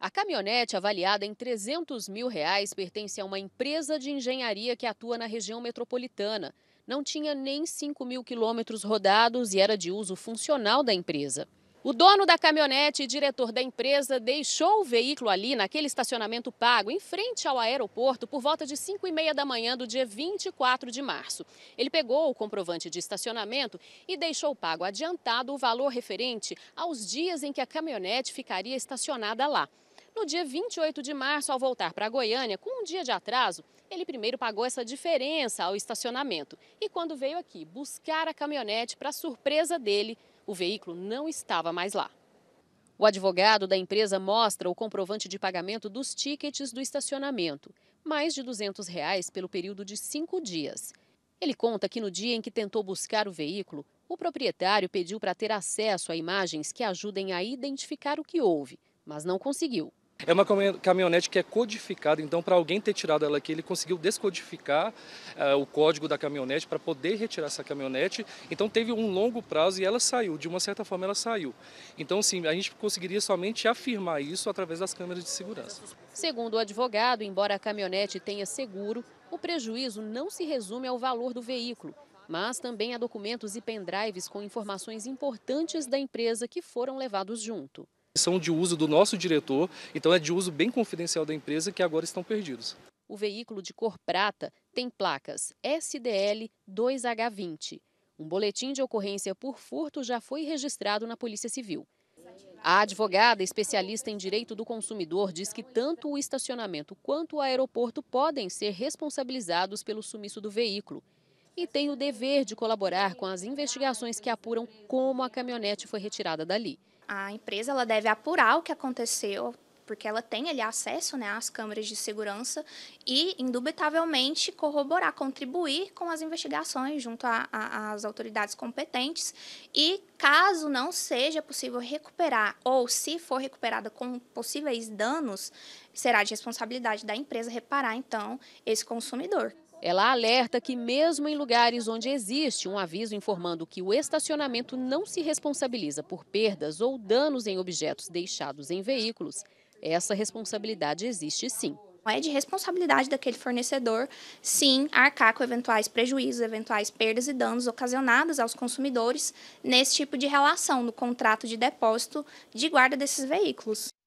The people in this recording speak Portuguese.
A caminhonete, avaliada em 300 mil reais, pertence a uma empresa de engenharia que atua na região metropolitana. Não tinha nem 5 mil quilômetros rodados e era de uso funcional da empresa. O dono da caminhonete e diretor da empresa deixou o veículo ali naquele estacionamento pago, em frente ao aeroporto, por volta de 5 e meia da manhã do dia 24 de março. Ele pegou o comprovante de estacionamento e deixou pago adiantado o valor referente aos dias em que a caminhonete ficaria estacionada lá. No dia 28 de março, ao voltar para Goiânia, com um dia de atraso, ele primeiro pagou essa diferença ao estacionamento. E quando veio aqui buscar a caminhonete, para surpresa dele, o veículo não estava mais lá. O advogado da empresa mostra o comprovante de pagamento dos tickets do estacionamento, mais de R$ 200 reais pelo período de cinco dias. Ele conta que no dia em que tentou buscar o veículo, o proprietário pediu para ter acesso a imagens que ajudem a identificar o que houve, mas não conseguiu. É uma caminhonete que é codificada, então para alguém ter tirado ela aqui, ele conseguiu descodificar uh, o código da caminhonete para poder retirar essa caminhonete. Então teve um longo prazo e ela saiu, de uma certa forma ela saiu. Então sim, a gente conseguiria somente afirmar isso através das câmeras de segurança. Segundo o advogado, embora a caminhonete tenha seguro, o prejuízo não se resume ao valor do veículo, mas também a documentos e pendrives com informações importantes da empresa que foram levados junto são de uso do nosso diretor, então é de uso bem confidencial da empresa que agora estão perdidos. O veículo de cor prata tem placas SDL 2H20. Um boletim de ocorrência por furto já foi registrado na Polícia Civil. A advogada especialista em direito do consumidor diz que tanto o estacionamento quanto o aeroporto podem ser responsabilizados pelo sumiço do veículo e tem o dever de colaborar com as investigações que apuram como a caminhonete foi retirada dali a empresa ela deve apurar o que aconteceu, porque ela tem ali acesso né, às câmeras de segurança e, indubitavelmente, corroborar, contribuir com as investigações junto às autoridades competentes. E, caso não seja possível recuperar, ou se for recuperada com possíveis danos, será de responsabilidade da empresa reparar, então, esse consumidor. Ela alerta que, mesmo em lugares onde existe um aviso informando que o estacionamento não se responsabiliza por perdas ou danos em objetos deixados em veículos, essa responsabilidade existe sim. É de responsabilidade daquele fornecedor, sim, arcar com eventuais prejuízos, eventuais perdas e danos ocasionados aos consumidores nesse tipo de relação, no contrato de depósito de guarda desses veículos.